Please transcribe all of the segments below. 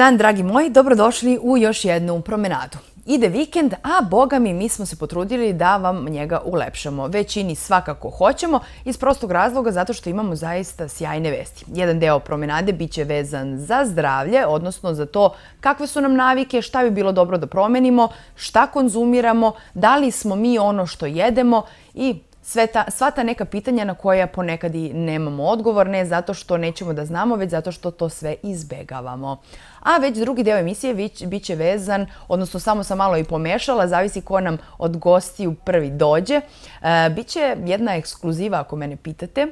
dan, dragi moji. Dobrodošli u još jednu promenadu. Ide vikend, a boga mi, mi smo se potrudili da vam njega ulepšamo. Većini svakako hoćemo, iz prostog razloga zato što imamo zaista sjajne vesti. Jedan deo promenade bit će vezan za zdravlje, odnosno za to kakve su nam navike, šta bi bilo dobro da promenimo, šta konzumiramo, da li smo mi ono što jedemo i sva ta neka pitanja na koja ponekad i nemamo odgovor, ne zato što nećemo da znamo, već zato što to sve izbegavamo. A već drugi deo emisije bit će vezan, odnosno samo sam malo i pomešala, zavisi ko nam od gosti u prvi dođe. E, Biće jedna ekskluziva ako mene pitate.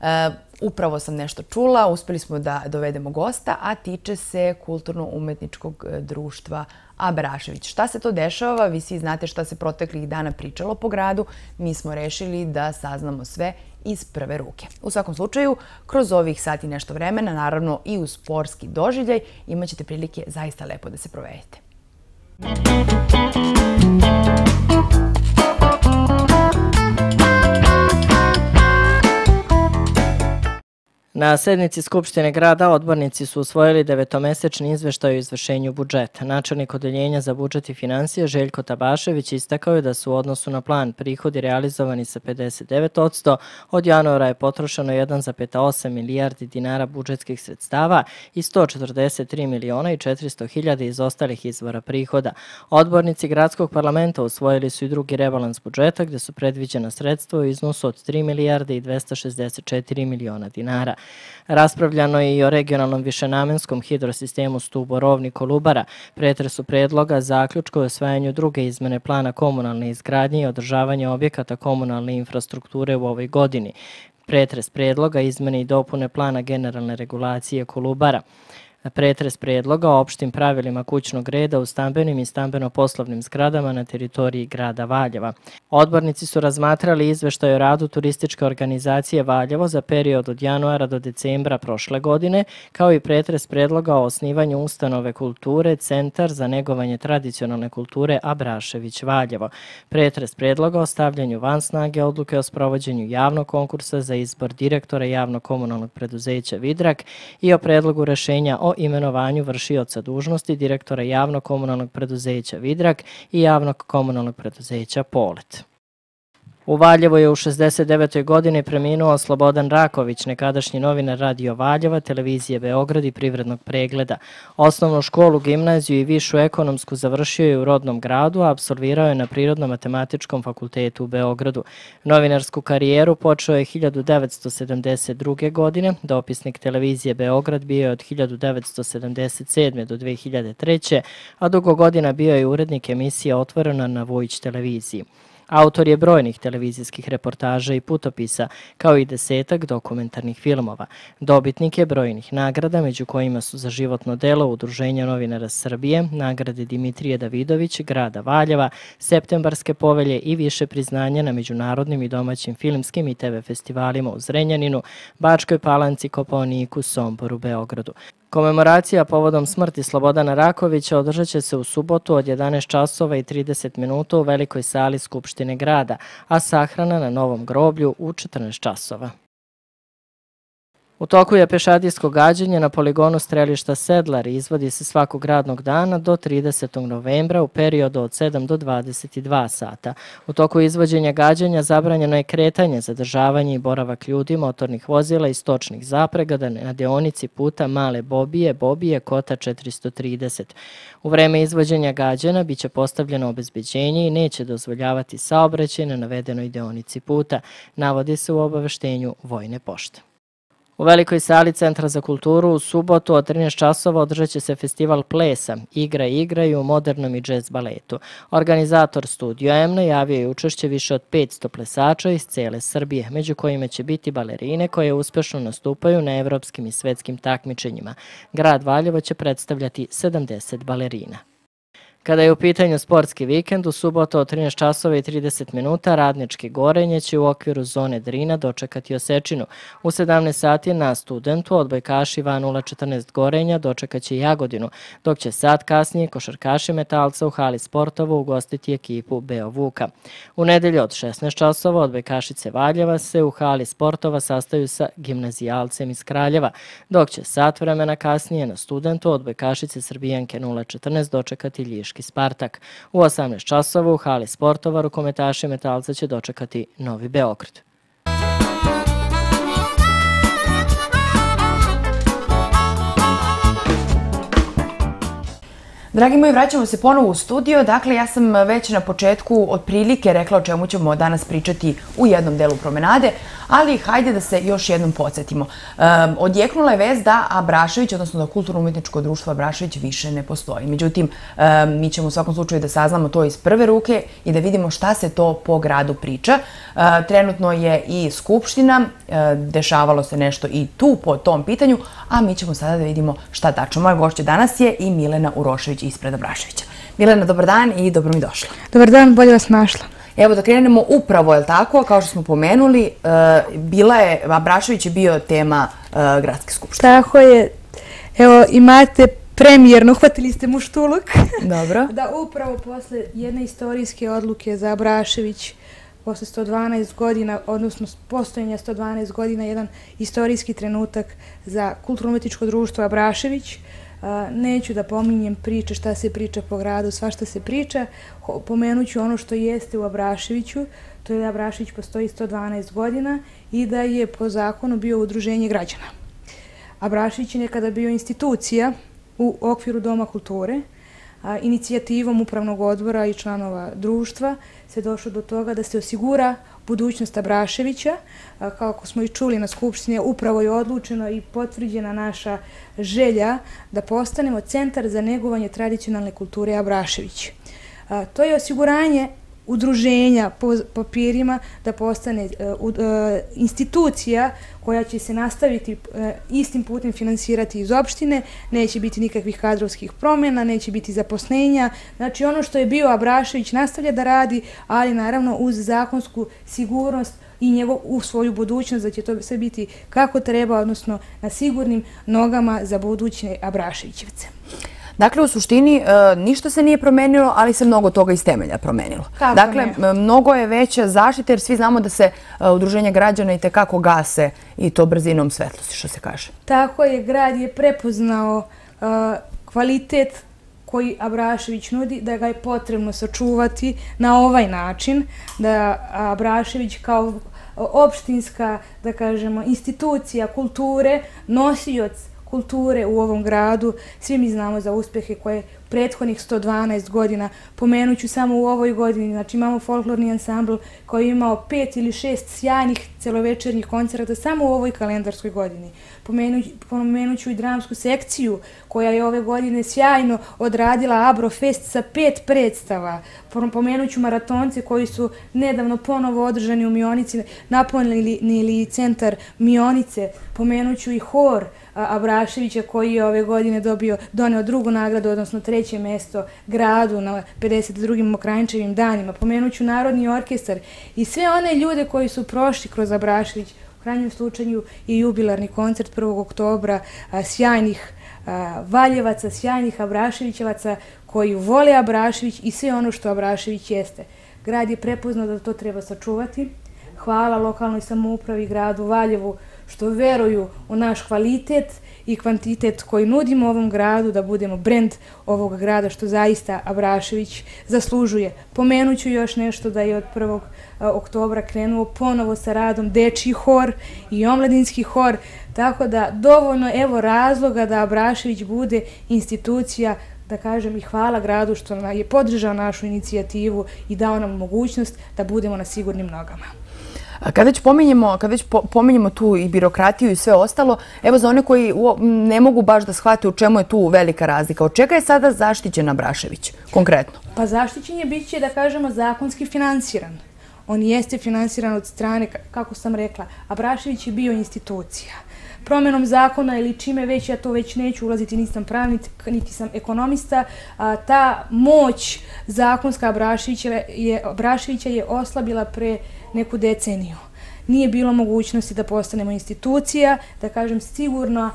E, upravo sam nešto čula, uspeli smo da dovedemo gosta, a tiče se kulturno-umetničkog e, društva Hrvatska. Abrašević. Šta se to dešava? Vi svi znate šta se proteklih dana pričalo po gradu. Mi smo rešili da saznamo sve iz prve ruke. U svakom slučaju, kroz ovih sati nešto vremena, naravno i u sporski doživljaj, imat ćete prilike zaista lepo da se provedete. Muzika Na sednici Skupštine grada odbornici su usvojili devetomesečni izveštaj o izvršenju budžeta. Načelnik odeljenja za budžet i financije Željko Tabašević istakao je da su u odnosu na plan prihodi realizovani sa 59%, od januara je potrošeno 1,8 milijardi dinara budžetskih sredstava i 143 miliona i 400 hiljade iz ostalih izvora prihoda. Odbornici gradskog parlamenta usvojili su i drugi rebalans budžeta gde su predviđena sredstvo u iznosu od 3 milijarde i 264 miliona dinara. Raspravljano je i o regionalnom višenamenskom hidrosistemu Stuborovni Kolubara, pretresu predloga, zaključku o osvajanju druge izmene plana komunalne izgradnje i održavanje objekata komunalne infrastrukture u ovoj godini, pretres predloga, izmene i dopune plana generalne regulacije Kolubara na pretres predloga o opštim pravilima kućnog reda u stambenim i stambeno-poslovnim zgradama na teritoriji grada Valjeva. Odbornici su razmatrali izveštaj o radu turističke organizacije Valjevo za period od januara do decembra prošle godine, kao i pretres predloga o osnivanju ustanove kulture Centar za negovanje tradicionalne kulture Abrašević Valjevo, pretres predloga o stavljanju van snage odluke o sprovođenju javnog konkursa za izbor direktora javnog komunalnog preduzeća Vidrak i o predlogu rešenja o imenovanju vršioca dužnosti direktora javnog komunalnog preduzeća Vidrak i javnog komunalnog preduzeća Polet. U Valjevo je u 69. godini preminuo Slobodan Raković, nekadašnji novinar Radio Valjeva, televizije Beograd i privrednog pregleda. Osnovnu školu, gimnaziju i višu ekonomsku završio je u rodnom gradu, a absolvirao je na Prirodno-matematičkom fakultetu u Beogradu. Novinarsku karijeru počeo je 1972. godine, dopisnik televizije Beograd bio je od 1977. do 2003. a dugo godina bio je urednik emisije otvorena na Vojić televiziji. Autor je brojnih televizijskih reportaža i putopisa, kao i desetak dokumentarnih filmova. Dobitnik je brojnih nagrada, među kojima su za životno delo Udruženja novinara Srbije, nagrade Dimitrije Davidović, Grada Valjeva, Septembarske povelje i više priznanja na međunarodnim i domaćim filmskim i TV festivalima u Zrenjaninu, Bačkoj Palanci, Koponiku, Somboru, Beogradu. Komemoracija povodom smrti Slobodana Rakovića održat će se u subotu od 11 časova i 30 minuta u velikoj sali Skupštine grada, a sahrana na novom groblju u 14 časova. U toku je pešadijsko gađanje na poligonu strelišta Sedlar i izvodi se svakog radnog dana do 30. novembra u periodu od 7 do 22 sata. U toku izvođenja gađanja zabranjeno je kretanje, zadržavanje i boravak ljudi, motornih vozila i stočnih zaprega na deonici puta Male Bobije, Bobije, Kota 430. U vreme izvođenja gađana biće postavljeno obezbeđenje i neće dozvoljavati saobraćaj na navedenoj deonici puta, navodi se u obaveštenju Vojne pošte. U Velikoj sali Centra za kulturu u subotu od 13 časova održat će se festival plesa Igra igraju u modernom i džez baletu. Organizator studio M najavio je učešće više od 500 plesača iz cele Srbije, među kojima će biti balerine koje uspešno nastupaju na evropskim i svetskim takmičenjima. Grad Valjevo će predstavljati 70 balerina. Kada je u pitanju sportski vikend, u subotu od 13 časova i 30 minuta radnički gorenje će u okviru zone Drina dočekati osečinu. U 17 sati na studentu odbojkaši van 014 gorenja dočekat će jagodinu, dok će sad kasnije košarkaši metalca u hali sportova ugostiti ekipu Beo Vuka. U nedelju od 16 časova odbojkašice Valjeva se u hali sportova sastaju sa gimnazijalcem iz Kraljeva, dok će sat vremena kasnije na studentu odbojkašice Srbijanke 014 dočekati Ljiška. Niški Spartak. U 18 časovu u hali sportova rukometaše metalca će dočekati Novi Beograd. Dragi moji, vraćamo se ponovo u studio. Dakle, ja sam već na početku otprilike rekla o čemu ćemo danas pričati u jednom delu promenade, ali hajde da se još jednom podsjetimo. Odjeknula je vez da Abrašević, odnosno da kulturno umetničko društvo Abrašević više ne postoji. Međutim, mi ćemo u svakom slučaju da saznamo to iz prve ruke i da vidimo šta se to po gradu priča. Trenutno je i Skupština, dešavalo se nešto i tu po tom pitanju, a mi ćemo sada da vidimo šta tačno. Moja gošća danas je i Milena Urošević ispred Obraševića. Milena, dobar dan i dobro mi došla. Dobar dan, bolje vas našla. Evo da krenemo upravo, je li tako, kao što smo pomenuli, e, bila je, Abrašović je bio tema e, gradske skupštine. Tako je. Evo, imate premijerno, uhvatili ste mu štuluk. Dobro. Da upravo posle jedne istorijske odluke za Abrašević, posle 112 godina, odnosno postojenja 112 godina, jedan istorijski trenutak za kulturno-umetičko društvo Abrašević, Abrašević, neću da pominjem priče, šta se priča po gradu, sva šta se priča, pomenuću ono što jeste u Abraševiću, to je da Abrašević postoji 112 godina i da je po zakonu bio udruženje građana. Abrašević je nekada bio institucija u okviru Doma kulture, inicijativom upravnog odbora i članova društva se došlo do toga da se osigura budućnost Abraševića. Kako smo i čuli na Skupštine, upravo je odlučeno i potvrđena naša želja da postanemo centar za negovanje tradicionalne kulture Abraševića. To je osiguranje udruženja po papirima da postane e, e, institucija koja će se nastaviti e, istim putem finansirati iz opštine, neće biti nikakvih kadrovskih promjena, neće biti zaposnenja. Znači ono što je bio Abrašević nastavlja da radi, ali naravno uz zakonsku sigurnost i njegov u svoju budućnost, da će to sve biti kako treba, odnosno na sigurnim nogama za buduće Abraševićevce. Abraševićevce. Dakle, u suštini e, ništa se nije promenilo, ali se mnogo toga iz temelja promenilo. Dakle, mnogo je veća zaštita jer svi znamo da se e, udruženja građana i tekako gase i to brzinom svetlosti, što se kaže. Tako je, grad je prepoznao e, kvalitet koji Abrašević nudi, da ga je potrebno sačuvati na ovaj način, da Abrašević kao opštinska, da kažemo, institucija kulture, nosioc kulture u ovom gradu. Svi mi znamo za uspehe koje prethodnih 112 godina pomenuću samo u ovoj godini. Znači imamo folklorni ansambl koji je imao pet ili šest sjajnih celovečernjih koncerta samo u ovoj kalendarskoj godini. Pomenuću i dramsku sekciju koja je ove godine sjajno odradila Abrofest sa pet predstava. Pomenuću maratonce koji su nedavno ponovo održani u Mionici, napunili centar Mionice. Pomenuću i hor Abraševića koji je ove godine dobio, donio drugu nagradu, odnosno treće mesto gradu na 52. okrančevim danima. Pomenuću Narodni orkestar i sve one ljude koji su prošli kroz Abrašević, u krajnjem slučaju i jubilarni koncert 1. oktobra, sjajnih Valjevaca, sjajnih Abraševićevaca koji vole Abrašević i sve ono što Abrašević jeste. Grad je prepoznao da to treba sačuvati. Hvala lokalnoj samoupravi gradu Valjevu, što veruju u naš kvalitet i kvantitet koji nudimo ovom gradu da budemo brend ovog grada što zaista Abrašević zaslužuje. Pomenuću još nešto da je od 1. oktobra krenuo ponovo sa radom Deči hor i Omladinski hor, tako da dovoljno evo razloga da Abrašević bude institucija da kažem i hvala gradu što je podržao našu inicijativu i dao nam mogućnost da budemo na sigurnim nogama. Kad već pominjemo, kada već pominjemo tu i birokratiju i sve ostalo, evo za one koji ne mogu baš da shvate u čemu je tu velika razlika, od čega je sada zaštićena Brašević konkretno? Pa zaštićen je bit će, da kažemo, zakonski financiran. On jeste financiran od strane, kako sam rekla, a Brašević je bio institucija. Promenom zakona ili čime već, ja to već neću ulaziti, nisam pravnik, niti sam ekonomista, a, ta moć zakonska Braševića je, Brašića je oslabila pre neku deceniju. Nije bilo mogućnosti da postanemo institucija, da kažem sigurno,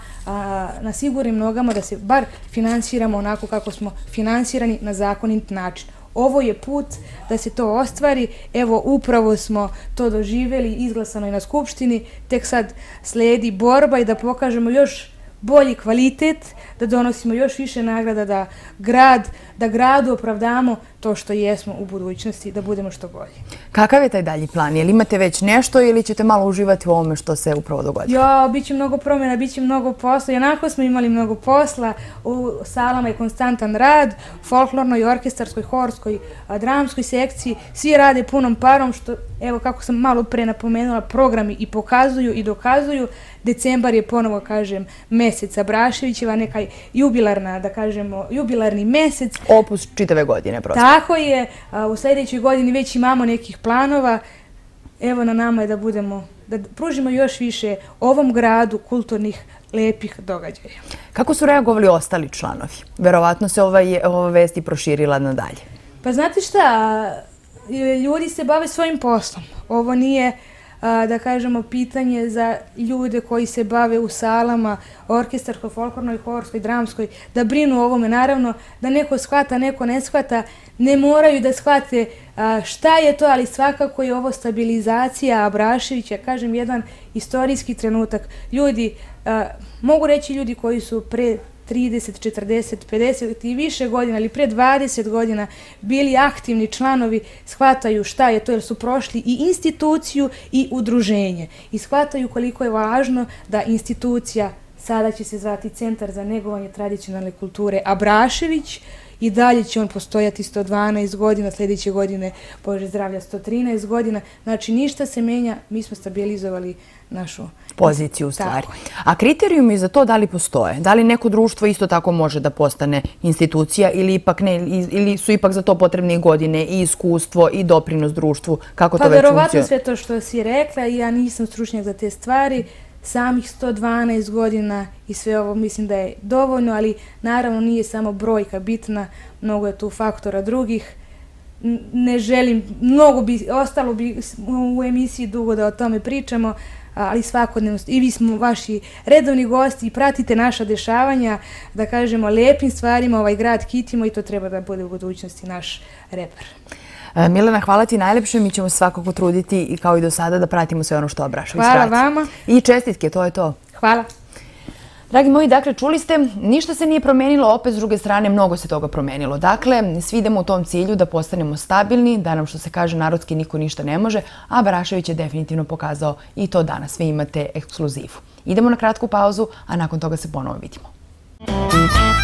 na sigurnim nogama da se bar finansiramo onako kako smo finansirani na zakonit način. Ovo je put da se to ostvari. Evo, upravo smo to doživjeli, izglasano je na Skupštini. Tek sad sledi borba i da pokažemo još bolji kvalitet, da donosimo još više nagrada, da grad, da gradu opravdamo to što jesmo u budućnosti, da budemo što bolji. Kakav je taj dalji plan? Je li imate već nešto ili ćete malo uživati u ovome što se upravo dogodilo? Ja, bit će mnogo promjena, bit će mnogo posla. I onako smo imali mnogo posla. U salama je konstantan rad, folklornoj, orkestarskoj, horskoj, dramskoj sekciji. Svi rade punom parom što, evo kako sam malo pre napomenula, programi i pokazuju i dokazuju. Decembar je ponovo, kažem, mjeseca Braševićeva, nekaj jubilarna, da kažemo, jubilarni mjesec. Opus čitave godine, prosto. Tako je. U sljedećoj godini već imamo nekih planova. Evo na nama je da budemo, da pružimo još više ovom gradu kulturnih lepih događaja. Kako su reagovali ostali članovi? Verovatno se ovaj, ova vest i proširila nadalje. Pa znate šta, ljudi se bave svojim poslom. Ovo nije da kažemo, pitanje za ljude koji se bave u salama, orkestarskoj, folklornoj, horskoj, dramskoj, da brinu o ovome, naravno, da neko shvata, neko ne shvata, ne moraju da shvate šta je to, ali svakako je ovo stabilizacija Abraševića, kažem, jedan istorijski trenutak. Ljudi, mogu reći ljudi koji su pre 30, 40, 50 i više godina ili pre 20 godina bili aktivni članovi shvataju šta je to jer su prošli i instituciju i udruženje i shvataju koliko je važno da institucija sada će se zvati Centar za negovanje tradicionalne kulture Abrašević, i dalje će on postojati 112 godina, sljedeće godine Bože zdravlja 113 godina. Znači ništa se menja, mi smo stabilizovali našu poziciju u stvari. A kriterijumi za to da li postoje? Da li neko društvo isto tako može da postane institucija ili su ipak za to potrebne godine i iskustvo i doprinos društvu? Pa verovatno sve to što si rekla i ja nisam stručnjak za te stvari, samih 112 godina i sve ovo mislim da je dovoljno, ali naravno nije samo brojka bitna, mnogo je tu faktora drugih. Ne želim, mnogo bi, ostalo bi u emisiji dugo da o tome pričamo, ali svakodnevno i vi smo vaši redovni gosti i pratite naša dešavanja, da kažemo, lepim stvarima ovaj grad kitimo i to treba da bude u budućnosti naš reper. E, Milena, hvala ti najljepše. Mi ćemo svakako truditi i kao i do sada da pratimo sve ono što obrašu. Hvala vama. I čestitke, to je to. Hvala. Dragi moji, dakle, čuli ste, ništa se nije promenilo, opet s druge strane, mnogo se toga promenilo. Dakle, svi idemo u tom cilju da postanemo stabilni, da nam što se kaže narodski niko ništa ne može, a Barašević je definitivno pokazao i to danas. Vi imate ekskluzivu. Idemo na kratku pauzu, a nakon toga se ponovo vidimo. Muzika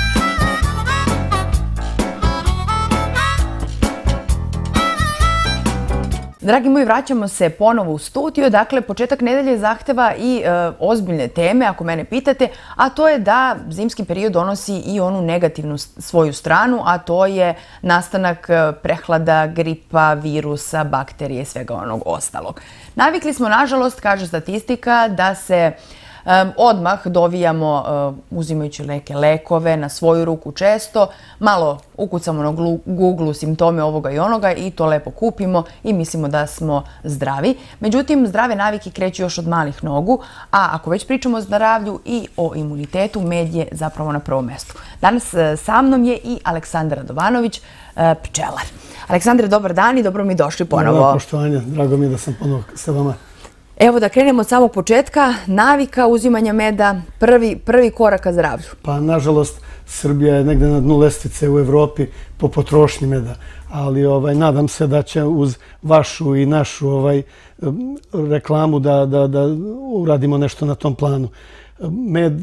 Dragi moji, vraćamo se ponovo u studio. Dakle, početak nedelje zahteva i e, ozbiljne teme, ako mene pitate, a to je da zimski period donosi i onu negativnu svoju stranu, a to je nastanak e, prehlada, gripa, virusa, bakterije i svega onog ostalog. Navikli smo, nažalost, kaže statistika, da se... Odmah dovijamo e, uzimajući neke lekove na svoju ruku često. Malo ukucamo na Google simptome ovoga i onoga i to lepo kupimo i mislimo da smo zdravi. Međutim, zdrave navike kreću još od malih nogu, a ako već pričamo o zdravlju i o imunitetu, med je zapravo na prvom mjestu. Danas e, sa mnom je i Aleksandar Radovanović, e, pčelar. Aleksandre, dobar dan i dobro mi došli ponovo. Dobro, poštovanje. Drago mi je da sam ponovo sa vama Evo da krenemo od samog početka. Navika uzimanja meda, prvi korak ka zdravlju. Pa, nažalost, Srbija je negde na dnu lestvice u Evropi po potrošnji meda. Ali ovaj, nadam se da će uz vašu i našu ovaj, reklamu da uradimo nešto na tom planu. Med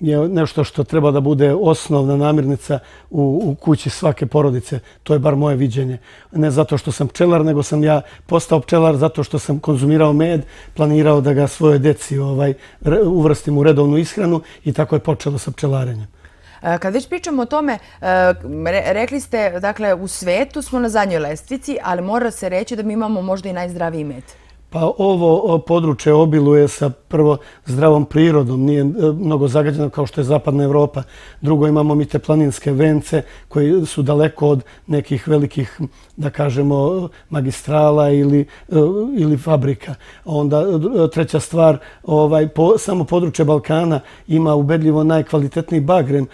je nešto što treba da bude osnovna namirnica u kući svake porodice. To je bar moje viđenje. Ne zato što sam pčelar, nego sam ja postao pčelar zato što sam konzumirao med, planirao da ga svoje deci ovaj, uvrstim u redovnu ishranu i tako je počelo sa pčelarenjem. E, kad već pričamo o tome, e, rekli ste, dakle, u svetu smo na zadnjoj lestvici, ali mora se reći da mi imamo možda i najzdraviji med. Pa ovo područje obiluje sa prvo zdravom prirodom, nije e, mnogo zagađeno kao što je zapadna Evropa. Drugo imamo mi te planinske vence koji su daleko od nekih velikih, da kažemo, magistrala ili, e, ili fabrika. Onda e, treća stvar, ovaj, po, samo područje Balkana ima ubedljivo najkvalitetniji bagrem,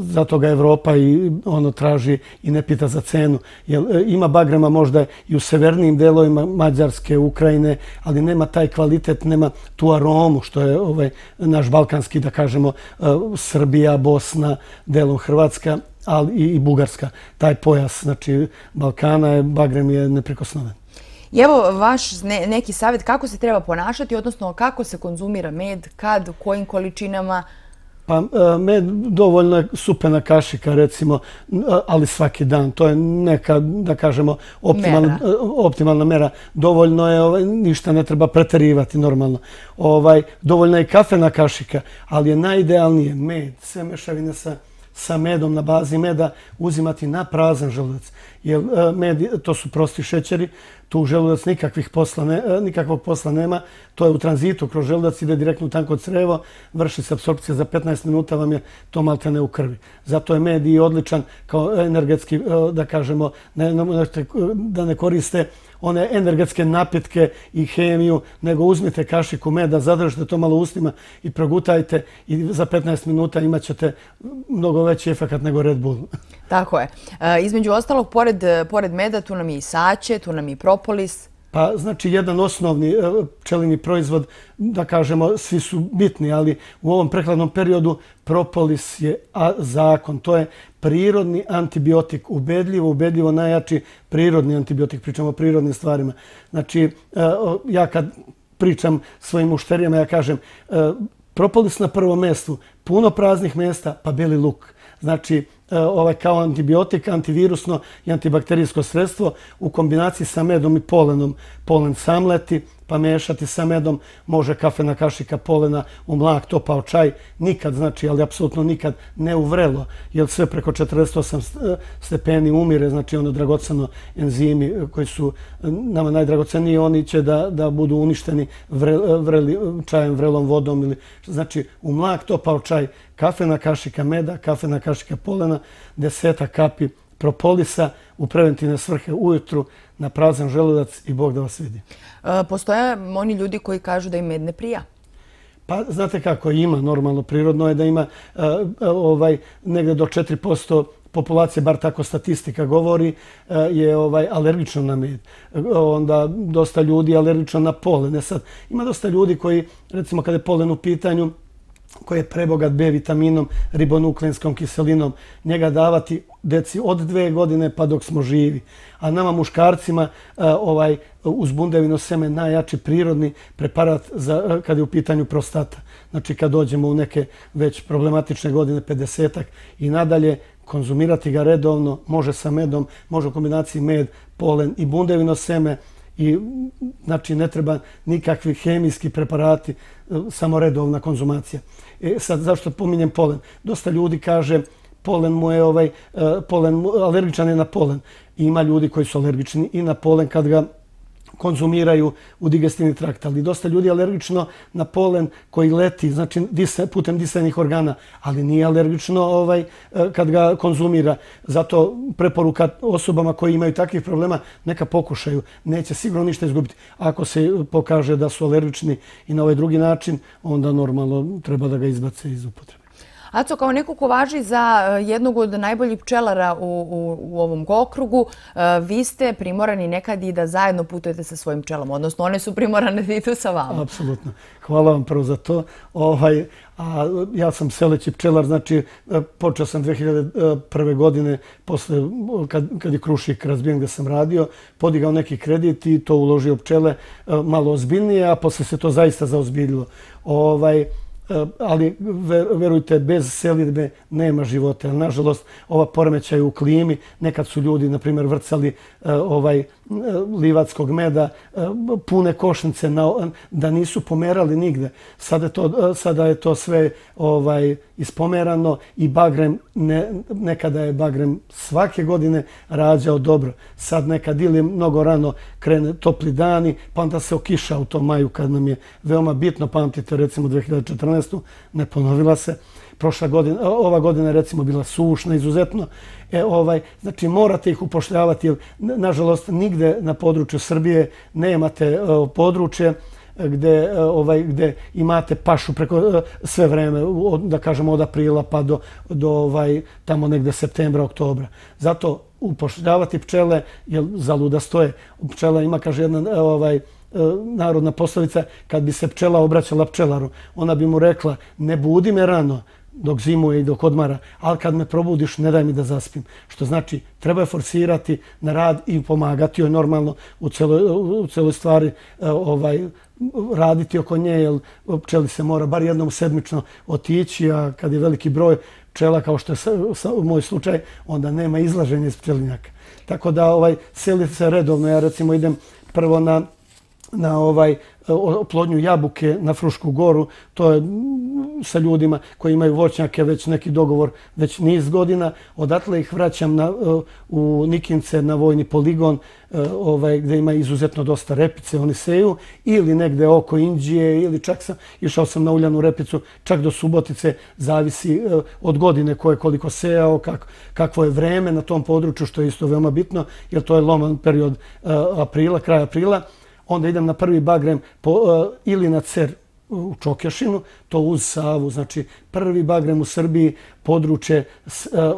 zato ga Evropa i ono traži i ne pita za cenu. Jer, ima bagrema možda i u severnim delovima Mađarske, Ukrajine, godine, ali nema taj kvalitet, nema tu aromu što je ovaj, naš balkanski, da kažemo, e, Srbija, Bosna, delom Hrvatska, ali i Bugarska. Taj pojas, znači, Balkana je, Bagrem je neprekosnoven. I evo vaš neki savjet kako se treba ponašati, odnosno kako se konzumira med, kad, u kojim količinama, Pa med dovoljno supena kašika recimo, e, ali svaki dan. To je neka, da kažemo, optimalna mera. E, dovoljno je, ovaj, ništa ne treba pretarivati normalno. Ovaj, dovoljna je kafena kašika, ali je najidealnije med, sve mešavine sa medom na bazi meda uzimati na prazan želudac jer e, medij, to su prosti šećeri, tu u želudac nikakvih posla ne, e, nikakvog posla nema, to je u tranzitu kroz želudac, ide direktno u tanko crevo, vrši se absorpcija za 15 minuta, vam je to malte ne u krvi. Zato je medij odličan kao energetski, e, da kažemo, ne, da ne koriste one energetske napitke i hemiju, nego uzmite kašiku meda, zadržite to malo ustima i progutajte i za 15 minuta imat ćete mnogo veći efekt nego Red Bull. Tako je. E, između ostalog, pored meda, tu nam je i saće, tu nam je i propolis. Pa, znači, jedan osnovni e, pčelini proizvod, da kažemo, svi su bitni, ali u ovom prehladnom periodu propolis je zakon. To je prirodni antibiotik, ubedljivo, ubedljivo najjači prirodni antibiotik, pričamo o prirodnim stvarima. Znači, e, ja kad pričam svojim mušterijama, ja kažem, propolis na prvom mestu, puno praznih mesta, pa beli luk. Znači, E, ovaj, kao antibiotik, antivirusno i antibakterijsko sredstvo u kombinaciji sa medom i polenom. Polen sam leti, pa mešati sa medom, može kafe na kašika polena u mlak, topao čaj, nikad, znači, ali apsolutno nikad ne uvrelo, jer sve preko 48 e, stepeni umire, znači ono dragoceno enzimi e, koji su nama najdragoceniji, oni će da, da budu uništeni vre, čajem, vrelom vodom, ili, znači u mlak, topao čaj, kafe na kašika meda, kafe na kašika polena, deseta kapi propolisa u preventivne svrhe ujutru na prazan želudac i Bog da vas vidi. E, postoje oni ljudi koji kažu da im med ne prija? Pa znate kako ima, normalno, prirodno je da ima e, e, ovaj negde do 4% populacije, bar tako statistika govori, je ovaj alergično na med. Onda dosta ljudi je alergično na polen. Sad, ima dosta ljudi koji, recimo, kada je polen u pitanju, koji je prebogat B vitaminom, ribonukleinskom kiselinom, njega davati deci od dve godine pa dok smo živi. A nama muškarcima e, ovaj uz bundevino seme najjači prirodni preparat za, e, kad je u pitanju prostata. Znači kad dođemo u neke već problematične godine, 50-ak i nadalje, konzumirati ga redovno, može sa medom, može u kombinaciji med, polen i bundevino seme, i znači ne treba nikakvi hemijski preparati, e, samo redovna konzumacija. E, sad, zašto pominjem polen? Dosta ljudi kaže polen mu je ovaj, e, polen, alergičan je na polen. ima ljudi koji su alergični i na polen kad ga konzumiraju u digestivni trakt. Ali dosta ljudi je alergično na polen koji leti, znači putem disajnih organa, ali nije alergično ovaj, eh, kad ga konzumira. Zato preporuka osobama koji imaju takvih problema, neka pokušaju. Neće sigurno ništa izgubiti. Ako se pokaže da su alergični i na ovaj drugi način, onda normalno treba da ga izbace iz upotrebe. Aco, kao neko ko važi za e, jednog od najboljih pčelara u ovom okrugu, e, vi ste primorani nekad i da zajedno putujete sa svojim pčelom, odnosno one su primorane da idu sa vama. Apsolutno. Hvala vam prvo za to. Ovaj, ja sam seleći pčelar, znači e, počeo sam 2001. godine posle kad je Krušik razbijen gde sam radio, podigao neki kredit i to uložio pčele malo ozbiljnije, a posle se to zaista zaozbiljilo. Hvala. Ovaj, Eh, ali verujte, bez selidbe nema života. Nažalost, ova poremećaj u klimi, nekad su ljudi, na primjer, vrcali eh, ovaj, livatskog meda, e, pune košnice, na, da nisu pomerali nigde. Sada je to, e, sada je to sve ovaj ispomerano i bagrem, nekada je bagrem svake godine rađao dobro. Sad nekad ili mnogo rano krene topli dani, pa onda se okiša u tom maju kad nam je veoma bitno, pamtite recimo 2014. ne ponovila se prošla godina, ova godina recimo bila sušna izuzetno, e, ovaj, znači morate ih upošljavati, nažalost nigde na području Srbije nemate uh, područje e, gde, ovaj, gde imate pašu preko sve vreme, od, da kažemo od aprila pa do, do ovaj, tamo negde septembra, oktobra. Zato upošljavati pčele, jer zaluda stoje. Pčela ima, kaže, jedna ovaj, narodna poslovica, kad bi se pčela obraćala pčelaru, ona bi mu rekla, ne budi me rano, dok zimuje i dok odmara, ali kad me probudiš, ne daj mi da zaspim. Što znači, treba je forsirati na rad i pomagati joj normalno u celoj, u celoj stvari e, ovaj, raditi oko nje, jer pčeli se mora bar jednom sedmično otići, a kad je veliki broj pčela, kao što je sa, u moj slučaj, onda nema izlaženja iz pčelinjaka. Tako da ovaj, seli se redovno, ja recimo idem prvo na na ovaj e, oplodnju jabuke na Frušku goru, to je sa ljudima koji imaju voćnjake već neki dogovor već niz godina. Odatle ih vraćam na, e, u Nikince na vojni poligon e, ovaj, gdje ima izuzetno dosta repice, oni seju, ili negde oko Indije, ili čak sam, išao sam na uljanu repicu, čak do Subotice, zavisi od godine koje koliko sejao, kak, kakvo je vreme na tom području, što je isto veoma bitno, jer to je loman period aprila, kraj aprila onda idem na prvi bagrem po, uh, ili na Cer e, u Čokešinu, to uz Savu, znači prvi bagrem u Srbiji, područje e,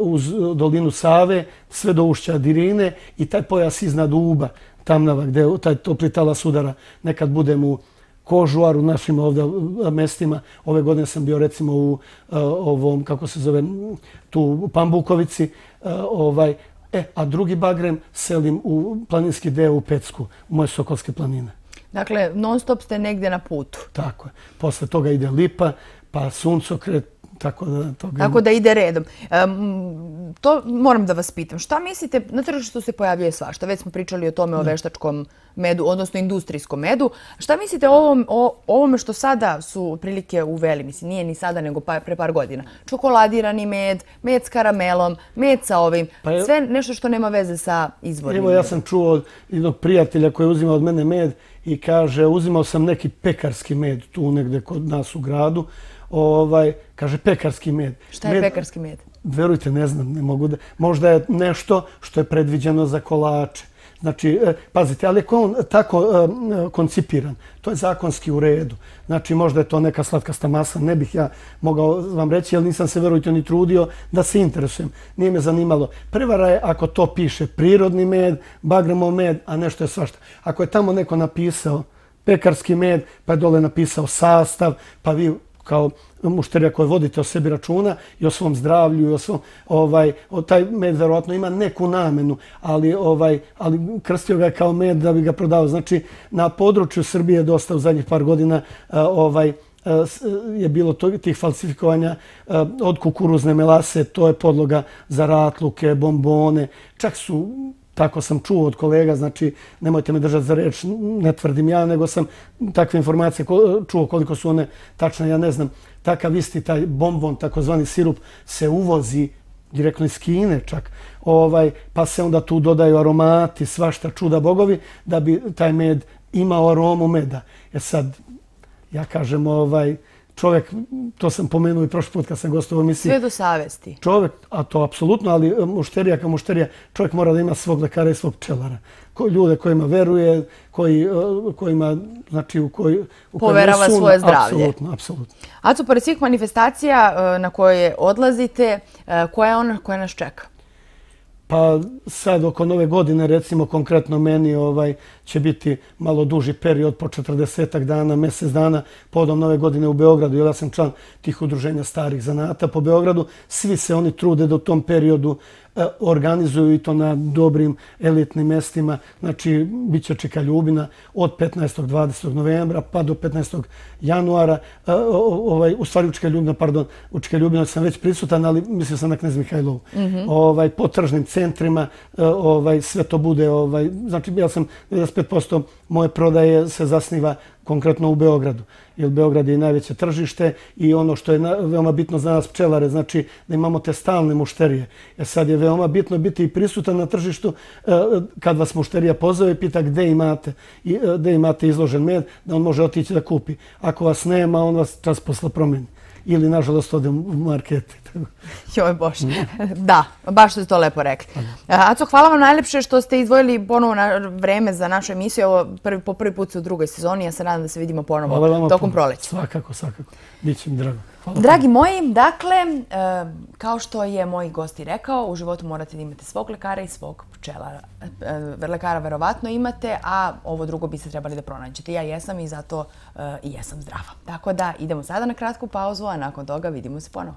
uz dolinu Save, sve do ušća Dirine i taj pojas iznad Uba, tamnava gde taj topli talas udara, nekad budem u Kožuaru, u našim ovdje mestima. Ove godine sam bio recimo u ovom, kako se zove, tu u Pambukovici, ovaj, E, a drugi bagrem selim u planinski deo u Pecku, u moje Sokolske planine. Dakle, non stop ste negdje na putu. Tako je. Posle toga ide Lipa, pa Suncokret, Tako da, to bi... Tako da ide redom. to moram da vas pitam. Šta mislite, na tržištu se pojavljuje svašta. Već smo pričali o tome, o veštačkom medu, odnosno industrijskom medu. Šta mislite o, ovom, o ovome što sada su prilike uveli? Mislim, nije ni sada, nego pa, pre par godina. Čokoladirani med, med s karamelom, med sa ovim. Pa sve nešto što nema veze sa izvorima. Evo, ja sam čuo od jednog prijatelja koji je uzimao od mene med i kaže, uzimao sam neki pekarski med tu negde kod nas u gradu ovaj, kaže pekarski med. Šta je pekarski med? Verujte, ne znam, ne mogu da... Možda je nešto što je predviđeno za kolače. Znači, e, pazite, ali ako on tako e, koncipiran, to je zakonski u redu. Znači, možda je to neka slatkasta masa, ne bih ja mogao vam reći, jer nisam se, verujte, ni trudio da se interesujem. Nije me zanimalo. Prevara je ako to piše prirodni med, bagremov med, a nešto je svašta. Ako je tamo neko napisao pekarski med, pa je dole napisao sastav, pa vi kao možete reći koje vodite o sebi računa i o svom zdravlju i o svom, ovaj, o taj med verovatno ima neku namenu, ali ovaj ali krstio ga kao med da bi ga prodao. Znači na području Srbije dosta u zadnjih par godina eh, ovaj eh, je bilo to, tih falsifikovanja eh, od kukuruzne melase, to je podloga za ratluke, bombone, čak su tako sam čuo od kolega, znači nemojte me držati za reč, ne tvrdim ja, nego sam takve informacije čuo koliko su one tačne, ja ne znam, takav isti taj bombon, takozvani sirup, se uvozi direktno iz Kine čak, ovaj, pa se onda tu dodaju aromati, svašta čuda bogovi, da bi taj med imao aromu meda. E sad, ja kažem, ovaj, čovjek, to sam pomenuo i prošli put kad sam gostovao emisiji. Sve do savesti. Čovjek, a to apsolutno, ali e, mušterija kao mušterija, čovjek mora da ima svog lekara i svog pčelara. Ko, ljude kojima veruje, koji, e, kojima, znači, u koji... U Poverava svoje zdravlje. Apsolutno, apsolutno. A co, pored svih manifestacija e, na koje odlazite, koja je ona koja nas čeka? Pa sad, oko nove godine, recimo, konkretno meni, ovaj, će biti malo duži period po 40 dana, mesec dana, podom nove godine u Beogradu, jer ja sam član tih udruženja starih zanata po Beogradu. Svi se oni trude da u tom periodu e, organizuju i to na dobrim elitnim mestima, znači bit će čeka Ljubina od 15. do 20. novembra pa do 15. januara, e, ovaj, u stvari Ljubina, pardon, u čeka Ljubina sam već prisutan, ali mislio sam na Knez Mihajlovu, mhm. ovaj, po tržnim centrima, e, ovaj, sve to bude, ovaj, znači ja sam 75% moje prodaje se zasniva konkretno u Beogradu, jer Beograd je najveće tržište i ono što je veoma bitno za nas pčelare, znači da imamo te stalne mušterije. Jer sad je veoma bitno biti i prisutan na tržištu e, kad vas mušterija pozove i pita gde imate, e, gde imate izložen med, da on može otići da kupi. Ako vas nema, on vas čas posle promeni ili nažalost odem u market. Joj Bože, da, baš ste to lepo rekli. Aco, hvala vam najljepše što ste izvojili ponovo vreme za našu emisiju. Ovo po prvi put u drugoj sezoni, ja se nadam da se vidimo ponovo tokom proleća. Svakako, svakako. Biće mi drago. Dragi moji, dakle, e, kao što je moj gost i rekao, u životu morate da imate svog lekara i svog pčela. E, e, lekara verovatno imate, a ovo drugo bi se trebali da pronađete. Ja jesam i zato e, i jesam zdrava. Tako da idemo sada na kratku pauzu, a nakon toga vidimo se ponovo.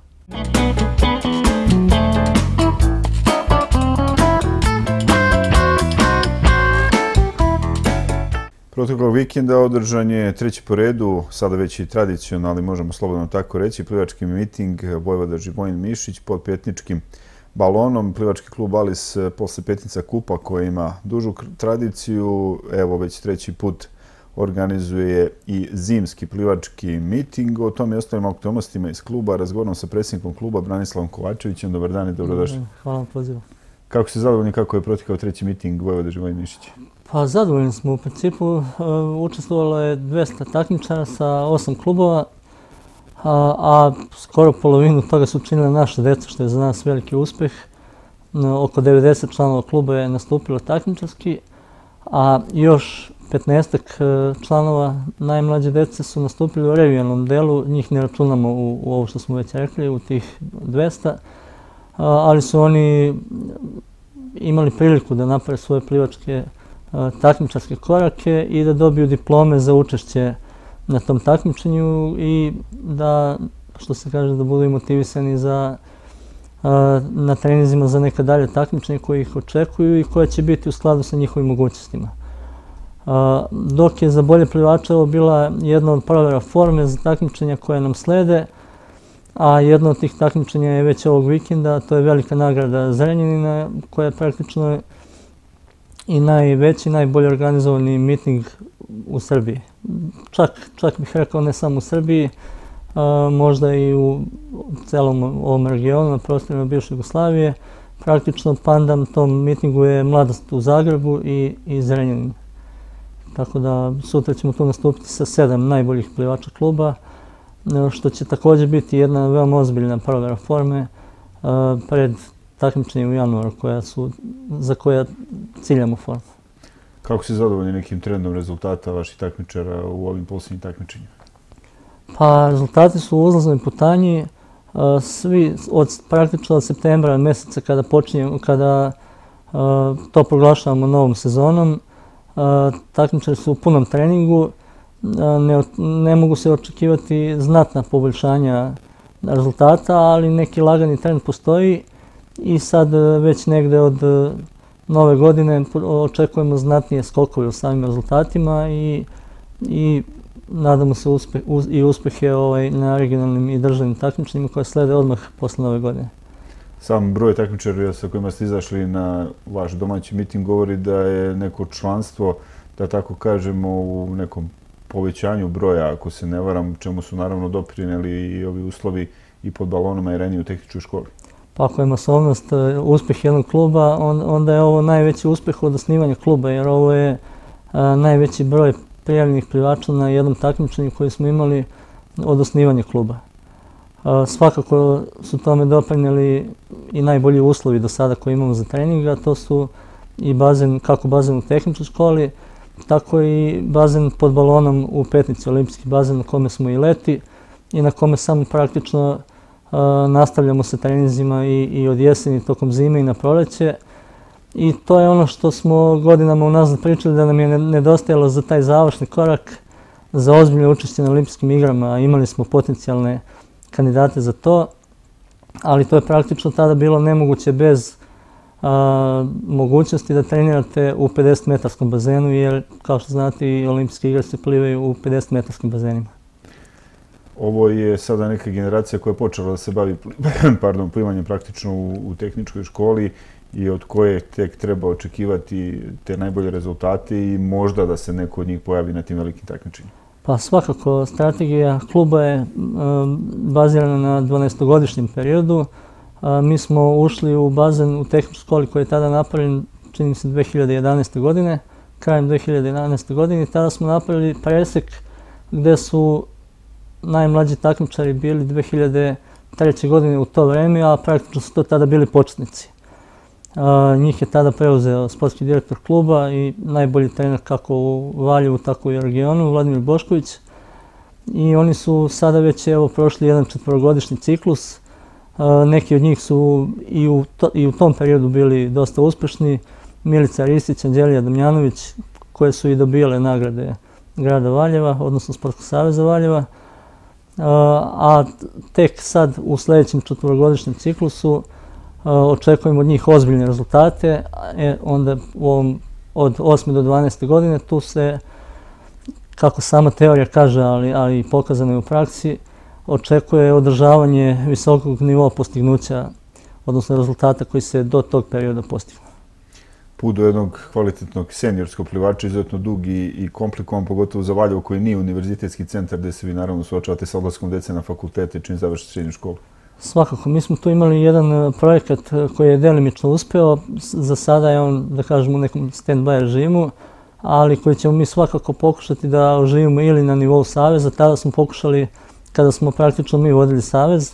Protoklog vikenda održan je treći po redu, sada već i tradicionalni, možemo slobodno tako reći, plivački miting Vojvoda Živojn Mišić pod petničkim miting balonom. Plivački klub Alis e, posle petnica kupa koja ima dužu tradiciju, evo već treći put organizuje i zimski plivački miting. O tom i ostalim aktualnostima iz kluba. Razgovorom sa predsjednikom kluba Branislavom Kovačevićem. Dobar dan i dobrodošli. Mm, hvala na pozivu. Kako ste zadovoljni kako je protikao treći miting Vojvode Živojni Mišići? Pa zadovoljni smo u principu. E, Učestvovalo je 200 takmičara sa 8 klubova a skoro polovinu toga su činile naše deca, što je za nas veliki uspeh. Oko 90 članova kluba je nastupilo takmičarski, a još 15 e, članova najmlađe djece su nastupili u revijalnom delu, njih ne računamo u, ovo što smo već rekli, u tih 200, e, ali su oni imali priliku da naprave svoje plivačke e, takmičarske korake i da dobiju diplome za učešće na tom takmičenju i da, što se kaže, da budu motivisani za na trenizima za neka dalje takmičenja koje ih očekuju i koja će biti u skladu sa njihovim mogućnostima. Dok je za bolje plivače ovo bila jedna od provera forme za takmičenja koje nam slede, a jedno od tih takmičenja je već ovog vikenda, to je velika nagrada Zrenjanina koja je praktično i najveći, najbolje organizovani miting u Srbiji čak, čak bih rekao ne samo u Srbiji, a, možda i u celom ovom regionu, na prostorima bivše Jugoslavije, praktično pandam tom mitingu je mladost u Zagrebu i, i Zrenjanin. Tako da sutra ćemo tu nastupiti sa sedam najboljih plivača kluba, e, što će također biti jedna veoma ozbiljna provera forme a, e, pred takmičenje u januaru koja su, za koja ciljamo formu. Kako si zadovoljni nekim trendom rezultata vaših takmičara u ovim posljednjim takmičenjima? Pa, rezultati su u uzlazni putanji. E, svi od praktično od septembra meseca kada počinjemo, kada e, to proglašavamo novom sezonom, e, takmičari su u punom treningu. ne mogu se očekivati znatna poboljšanja rezultata, ali neki lagani trend postoji i sad već negde od nove godine očekujemo znatnije skokove u samim rezultatima i, i nadamo se uspe, uz, i uspehe ovaj, na regionalnim i državnim takmičenjima koje slede odmah posle nove godine. Sam broj takmičara sa kojima ste izašli na vaš domaći miting govori da je neko članstvo, da tako kažemo, u nekom povećanju broja, ako se ne varam, čemu su naravno doprineli i ovi uslovi i pod balonoma i reni u tehničkoj školi. Pa ako je masovnost e, uspeh jednog kluba, onda je ovo najveći uspjeh od osnivanja kluba, jer ovo je e, najveći broj prijavljenih plivača na jednom takmičenju koji smo imali od osnivanja kluba. E, svakako su tome doprinjeli i najbolji uslovi do sada koji imamo za trening, a to su i bazen, kako bazen u tehničkoj školi, tako i bazen pod balonom u petnici, olimpijski bazen na kome smo i leti i na kome samo praktično učinimo nastavljamo se treninzima i, i od jeseni tokom zime i na proleće. I to je ono što smo godinama unazad pričali da nam je nedostajalo za taj završni korak za ozbiljne učešće na olimpijskim igrama. Imali smo potencijalne kandidate za to, ali to je praktično tada bilo nemoguće bez mogućnosti da trenirate u 50-metarskom bazenu, jer kao što znate i olimpijske igre se plivaju u 50-metarskim bazenima. Ovo je sada neka generacija koja je počela da se bavi plivanjem praktično u tehničkoj školi i od koje tek treba očekivati te najbolje rezultate i možda da se neko od njih pojavi na tim velikim takmičenjima. Pa svakako, strategija kluba je um, bazirana na 12-godišnjem periodu. Uh, mi smo ušli u bazen u tehničkoj školi koji je tada napravljen, čini se, 2011. godine, krajem 2011. godine. Tada smo napravili presek gde su najmlađi takmičari bili 2003. godine u to vreme, a praktično su to tada bili početnici. Uh, njih je tada preuzeo sportski direktor kluba i najbolji trener kako u Valjevu, tako i u regionu, Vladimir Bošković. I oni su sada već evo, prošli jedan četvrogodišnji ciklus. neki od njih su i u, i u tom periodu bili dosta uspešni. Milica Ristić, Anđelija Damjanović, koje su i dobile nagrade grada Valjeva, odnosno Sportskog saveza Valjeva a tek sad u sljedećem četvrogodišnjem ciklusu očekujemo od njih ozbiljne rezultate, e, onda u ovom, od 8. do 12. godine tu se, kako sama teorija kaže, ali, ali pokazano je u praksi, očekuje održavanje visokog nivoa postignuća, odnosno rezultata koji se do tog perioda postignu put do jednog kvalitetnog seniorskog plivača, izuzetno dug i komplikovan, pogotovo za Valjevo koji nije univerzitetski centar gde se vi naravno suočavate sa odlaskom dece na fakultete čim završite srednju školu. Svakako, mi smo tu imali jedan e, projekat e, koji je delimično uspeo, za sada je on, da kažem, u nekom stand-by režimu, ali koji ćemo mi svakako pokušati da oživimo ili na nivou Saveza. Tada smo pokušali, kada smo praktično mi vodili Savez,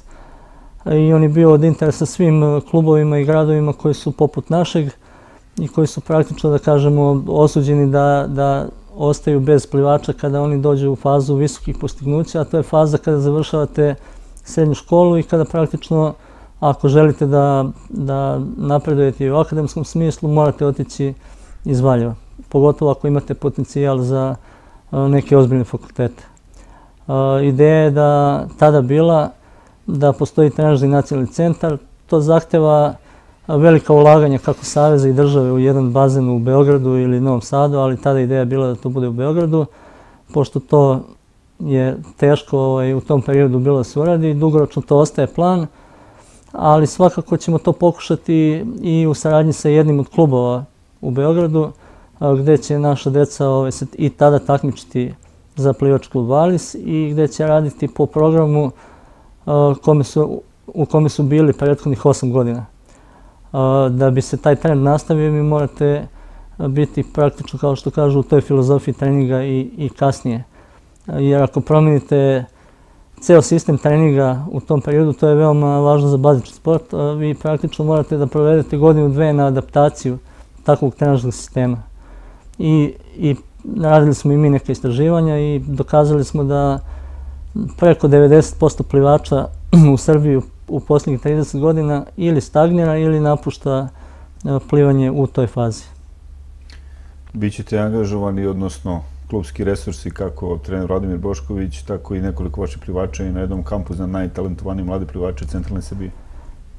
e, i on je bio od interesa svim klubovima i gradovima koji su poput našeg, i koji su praktično, da kažemo, osuđeni da, da ostaju bez plivača kada oni dođu u fazu visokih postignuća, a to je faza kada završavate srednju školu i kada praktično, ako želite da, da napredujete u akademskom smislu, morate otići iz Valjeva, pogotovo ako imate potencijal za e, neke ozbiljne fakultete. E, ideja je da tada bila da postoji trenažni nacionalni centar, to zahteva velika ulaganja kako Saveza i države u jedan bazen u Beogradu ili Novom Sadu, ali tada ideja bila da to bude u Beogradu, pošto to je teško ovaj, u tom periodu bilo da se uradi, dugoročno to ostaje plan, ali svakako ćemo to pokušati i u saradnji sa jednim od klubova u Beogradu, gde će naša deca ovaj, i tada takmičiti za plivač klub Valis i gde će raditi po programu kome su, u kome su bili prethodnih 8 godina da bi se taj trend nastavio, mi morate biti praktično, kao što kažu, u toj filozofiji treninga i, i kasnije. Jer ako promenite ceo sistem treninga u tom periodu, to je veoma važno za bazični sport, vi praktično morate da provedete godinu dve na adaptaciju takvog trenažnog sistema. I, I radili smo i mi neke istraživanja i dokazali smo da preko 90% plivača u Srbiju u posljednjih 30 godina ili stagnira ili napušta e, plivanje u toj fazi. Bićete angažovani, odnosno klubski resursi kako trener Radimir Bošković, tako i nekoliko vaše plivača i na jednom kampu za najtalentovaniji mlade plivače centralne Srbije?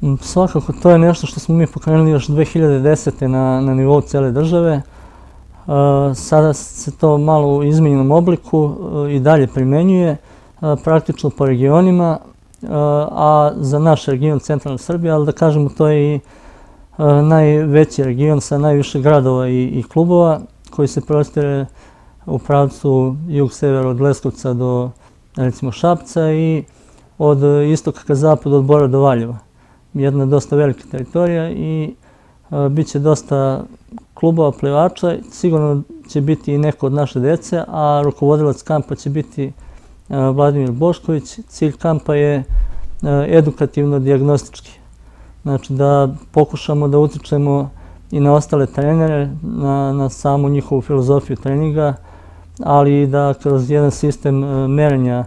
Mm, svakako, to je nešto što smo mi pokrenuli još 2010. na, na nivou cele države. E, sada se to malo u izmenjenom obliku e, i dalje primenjuje, praktično po regionima a za naš region centralna Srbija, ali da kažemo to je i e, najveći region sa najviše gradova i, i klubova koji se prostire u pravcu jug-sever od Leskovca do recimo Šapca i od istoka ka zapadu od Bora do Valjeva. Jedna dosta velika teritorija i e, bit će dosta klubova plivača, sigurno će biti i neko od naše dece, a rukovodilac kampa će biti E, Vladimir Bošković. Cilj kampa je e, edukativno-diagnostički. Znači da pokušamo da utječemo i na ostale trenere, na samu njihovu filozofiju treninga, ali i da kroz jedan sistem e, merenja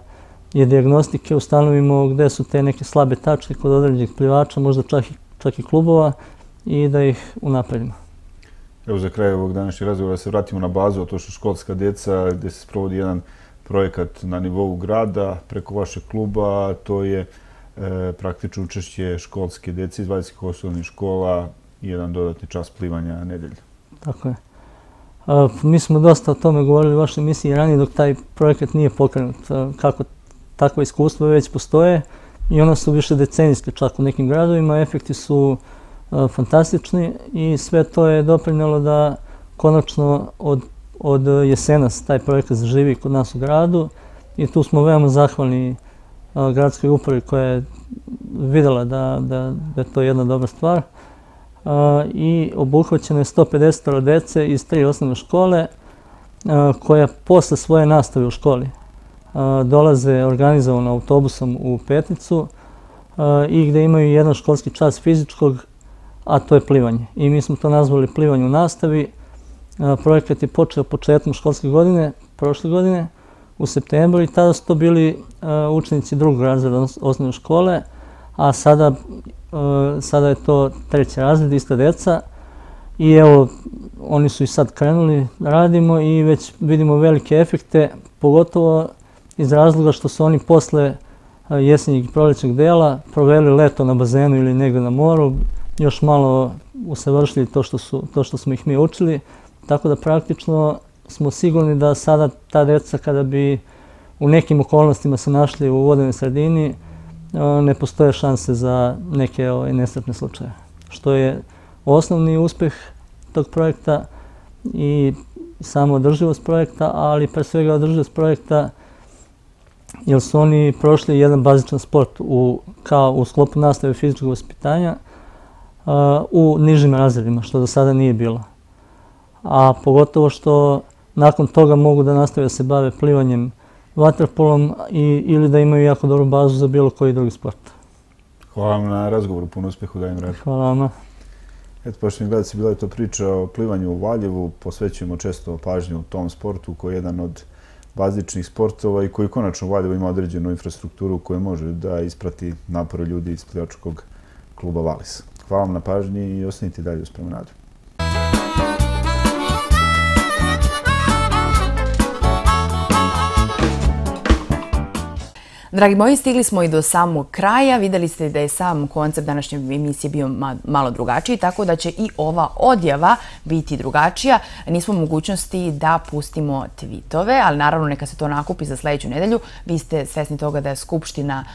i diagnostike ustanovimo gde su te neke slabe tačke kod određenih plivača, možda čak i klubova, i da ih unapredimo. Evo za kraj ovog današnjeg razgova se vratimo na bazu, a to što školska djeca gde se sprovodi jedan projekat na nivou grada preko vašeg kluba, to je e, praktično učešće školske djece iz 20. osnovnih škola i jedan dodatni čas plivanja nedelje. Tako je. E, mi smo dosta o tome govorili u vašoj misiji ranije dok taj projekat nije pokrenut. E, kako takva iskustva već postoje i ona su više decenijske čak u nekim gradovima. Efekti su fantastični i sve to je doprinjelo da konačno od od e, jesenas taj projekat zaživi kod nas u gradu i tu smo veoma zahvalni e, gradskoj upravi koja je videla da, da, da je to jedna dobra stvar. E, I obuhvaćeno je 150 dece iz tri osnovne škole koja posle svoje nastave u školi dolaze organizovano autobusom u Petnicu i gde imaju jedan školski čas fizičkog, a to je plivanje. I mi smo to nazvali plivanje u nastavi, projekat je počeo početkom školske godine, prošle godine, u septembru i tada su to bili učenici drugog razreda osnovne škole, a sada, sada je to treći razred, ista deca i evo, oni su i sad krenuli, radimo i već vidimo velike efekte, pogotovo iz razloga što su oni posle jesenjeg i prolećnog dela proveli leto na bazenu ili negde na moru, još malo usavršili to što, su, to što smo ih mi učili, Tako da praktično smo sigurni da sada ta deca kada bi u nekim okolnostima se našli u vodenoj sredini, e, ne postoje šanse za neke ovaj, nesretne slučaje. Što je osnovni uspeh tog projekta i samo održivost projekta, ali pre svega održivost projekta jer su oni prošli jedan bazičan sport u, kao u sklopu nastave fizičkog vaspitanja uh, u nižim razredima, što do sada nije bilo a pogotovo što nakon toga mogu da nastave da se bave plivanjem vaterpolom i, ili da imaju jako dobru bazu za bilo koji drugi sport. Hvala vam na razgovoru, puno da im radu. Hvala vam. Eto, poštovni gledaci, bila je to priča o plivanju u Valjevu. Posvećujemo često pažnju u tom sportu koji je jedan od bazičnih sportova i koji konačno u Valjevu ima određenu infrastrukturu koju može da isprati napor ljudi iz plivačkog kluba Valis. Hvala vam na pažnji i ostanite dalje u spremu radu. Thank you. Dragi moji, stigli smo i do samog kraja. Videli ste da je sam koncept današnje emisije bio malo drugačiji, tako da će i ova odjava biti drugačija. Nismo u mogućnosti da pustimo tweetove, ali naravno neka se to nakupi za sljedeću nedelju. Vi ste svesni toga da je Skupština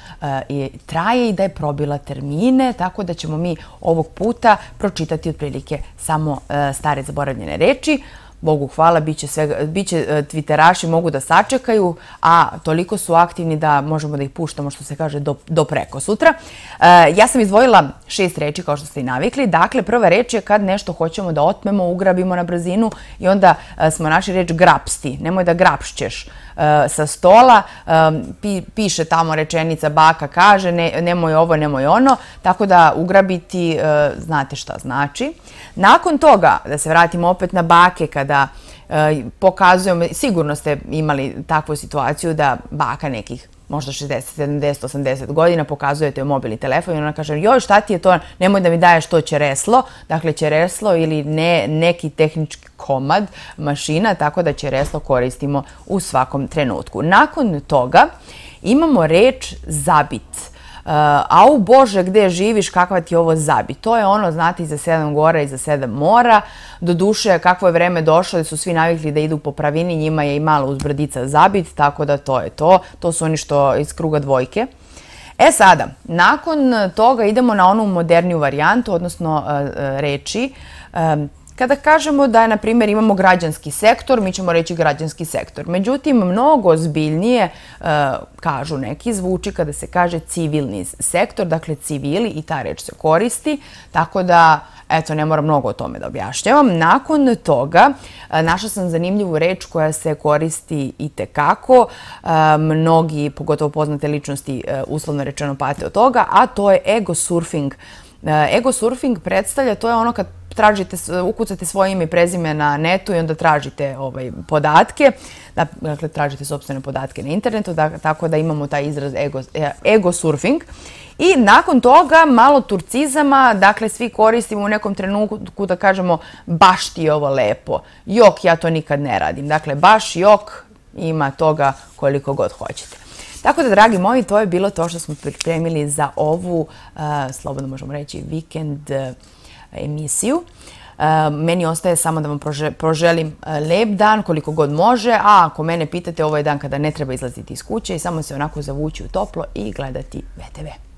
eh, traje i da je probila termine, tako da ćemo mi ovog puta pročitati otprilike samo eh, stare zaboravljene reči. Bogu hvala, bit će e, twitteraši, mogu da sačekaju, a toliko su aktivni da možemo da ih puštamo, što se kaže, do preko sutra. E, ja sam izdvojila šest reči, kao što ste i navikli. Dakle, prva reč je kad nešto hoćemo da otmemo, ugrabimo na brzinu i onda e, smo naši reč grapsti, nemoj da grapšćeš. E, sa stola, e, piše tamo rečenica, baka kaže, nemoj ovo, nemoj ono, tako da ugrabiti, e, znate šta znači. Nakon toga, da se vratimo opet na bake, kada pokazujemo, sigurno ste imali takvu situaciju da baka nekih možda 60, 70, 80 godina, pokazujete te mobilni telefon i ona kaže joj šta ti je to, nemoj da mi daješ to čereslo, dakle čereslo ili ne, neki tehnički komad mašina, tako da čereslo koristimo u svakom trenutku. Nakon toga imamo reč zabit. Zabit a au bože, gdje živiš, kakva ti ovo zabi. To je ono, znate, i za sedam gora i za sedam mora. Do duše, kakvo je vreme došlo, da su svi navikli da idu po pravini, njima je i malo uzbrdica zabit, tako da to je to. To su oni što iz kruga dvojke. E sada, nakon toga idemo na onu moderniju varijantu, odnosno e, e, reči, e, Kada kažemo da, na primjer, imamo građanski sektor, mi ćemo reći građanski sektor. Međutim, mnogo zbiljnije, e, kažu neki, zvuči kada se kaže civilni sektor, dakle civili i ta reč se koristi, tako da, eto, ne moram mnogo o tome da objašnjavam. Nakon toga, e, našla sam zanimljivu reč koja se koristi i tekako, e, mnogi, pogotovo poznate ličnosti, uslovno rečeno pate od toga, a to je ego surfing. Ego surfing predstavlja, to je ono kad tražite, ukucate svoje ime i prezime na netu i onda tražite ovaj, podatke, dakle tražite sobstvene podatke na internetu, tako da imamo taj izraz e, ego surfing. I nakon toga malo turcizama, dakle svi koristimo u nekom trenutku da kažemo baš ti je ovo lepo, jok ja to nikad ne radim, dakle baš jok ima toga koliko god hoćete. Tako da, dragi moji, to je bilo to što smo pripremili za ovu, slobodno možemo reći, vikend emisiju. E, meni ostaje samo da vam proželim e, lep dan koliko god može, a ako mene pitate, ovo je dan kada ne treba izlaziti iz kuće i samo se onako zavući u toplo i gledati VTV.